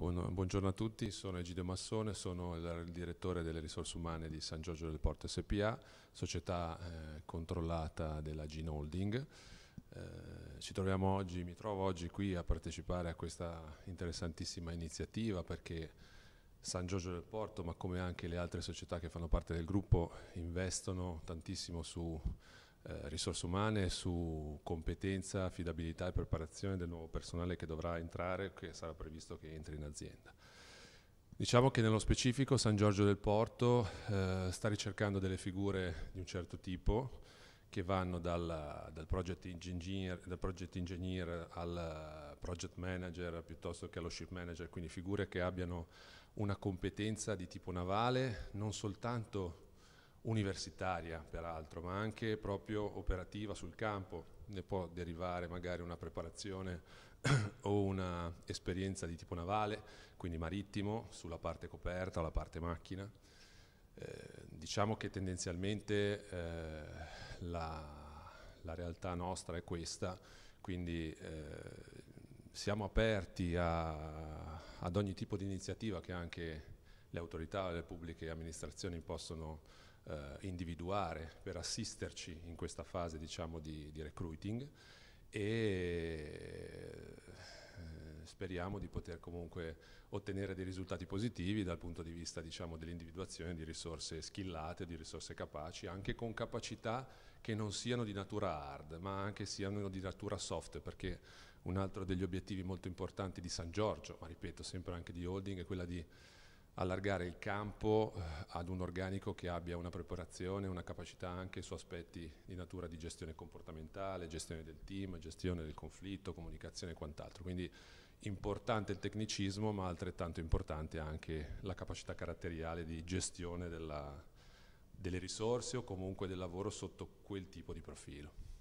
buongiorno a tutti, sono Egidio Massone, sono il direttore delle risorse umane di San Giorgio del Porto SPA, società eh, controllata della Gin Holding. Eh, oggi, mi trovo oggi qui a partecipare a questa interessantissima iniziativa perché San Giorgio del Porto, ma come anche le altre società che fanno parte del gruppo, investono tantissimo su eh, risorse umane, su competenza, affidabilità e preparazione del nuovo personale che dovrà entrare, che sarà previsto che entri in azienda. Diciamo che nello specifico San Giorgio del Porto eh, sta ricercando delle figure di un certo tipo che vanno dalla, dal, project engineer, dal, project engineer, al eh, project manager piuttosto che allo ship manager, quindi figure che abbiano una competenza di tipo navale, non soltanto universitaria peraltro, ma anche proprio operativa sul campo, ne può derivare magari una preparazione o un'esperienza di tipo navale, quindi marittimo, sulla parte coperta o la parte macchina. Eh, diciamo che tendenzialmente eh, la, la, realtà nostra è questa, quindi eh, siamo aperti a, ad ogni tipo di iniziativa che anche le autorità o le pubbliche amministrazioni possono eh, individuare per assisterci in questa fase diciamo, di, di recruiting e eh, speriamo di poter comunque ottenere dei risultati positivi dal punto di vista diciamo, dell'individuazione di risorse skillate, di risorse capaci, anche con capacità che non siano di natura hard, ma anche siano di natura soft, perché un altro degli obiettivi molto importanti di San Giorgio, ma ripeto sempre anche di Holding, è quella di allargare il campo eh, ad un organico che abbia una preparazione, una capacità anche su aspetti di natura di gestione comportamentale, gestione del team, gestione del conflitto, comunicazione e quant'altro. Quindi importante il tecnicismo, ma altrettanto importante anche la capacità caratteriale di gestione della, delle risorse o comunque del lavoro sotto quel tipo di profilo.